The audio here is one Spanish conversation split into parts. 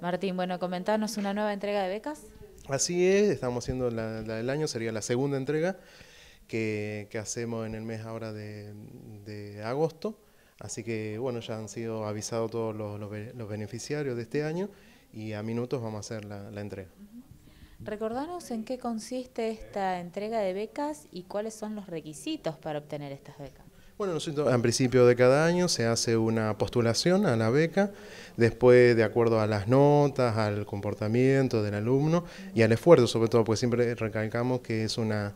Martín, bueno, comentarnos una nueva entrega de becas. Así es, estamos haciendo la, del año, sería la segunda entrega que, hacemos en el mes ahora de, agosto. Así que bueno, ya han sido avisados todos los, beneficiarios de este año y a minutos vamos a hacer la, entrega. en qué consiste esta entrega de becas y cuáles son los requisitos para obtener estas becas. Bueno, nosotros al principio de cada año se hace una postulación a la beca, después de acuerdo a las notas, al comportamiento del alumno y al esfuerzo, sobre todo, porque siempre recalcamos que es, una,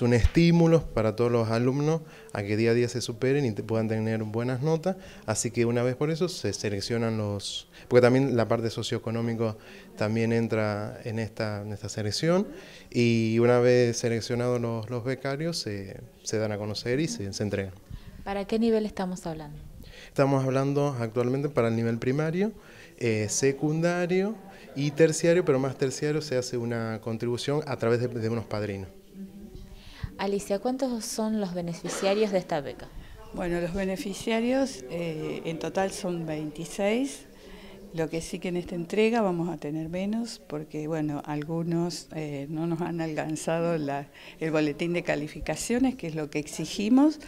un estímulo para todos los alumnos a que día a día se superen y puedan tener buenas notas, así que una vez por eso se seleccionan los, porque también la parte socioeconómica también entra en esta, selección y una vez seleccionados los, becarios se, dan a conocer y se entregan. ¿Para qué nivel estamos hablando? Estamos hablando actualmente para el nivel primario, eh, secundario y terciario, pero más terciario se hace una contribución a través de, unos padrinos. Alicia, ¿cuántos son los beneficiarios de esta beca? Bueno, los beneficiarios eh, en total son 26. Lo que sí que en esta entrega vamos a tener menos porque, bueno, algunos eh, no nos han alcanzado el boletín de calificaciones, que es lo que exigimos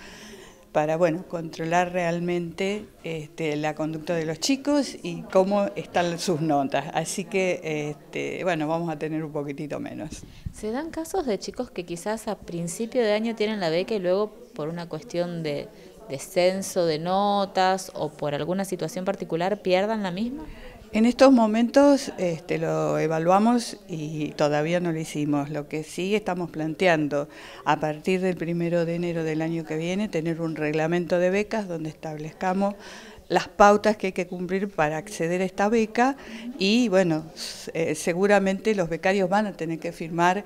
para bueno, controlar realmente este, la conducta de los chicos y cómo están sus notas. Así que, este, bueno, vamos a tener un poquitito menos. ¿Se dan casos de chicos que quizás a principio de año tienen la beca y luego por una cuestión de descenso de notas o por alguna situación particular pierdan la misma? En estos momentos este, lo evaluamos y todavía no lo hicimos. Lo que sí estamos planteando, a partir del primero de enero del año que viene, tener un reglamento de becas donde establezcamos las pautas que hay que cumplir para acceder a esta beca y bueno, eh, seguramente los becarios van a tener que firmar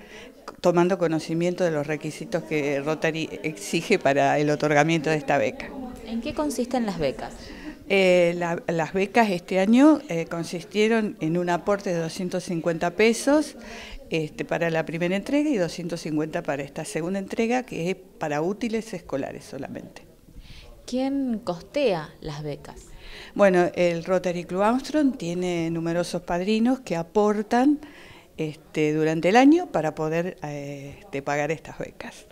tomando conocimiento de los requisitos que Rotary exige para el otorgamiento de esta beca. ¿En qué consisten las becas? Eh, las becas este año eh, consistieron en un aporte de 250 pesos este, para la primera entrega y 250 para esta segunda entrega, que es para útiles escolares solamente. ¿Quién costea las becas? Bueno, el Rotary Club Armstrong tiene numerosos padrinos que aportan este, durante el año para poder eh, este, pagar estas becas.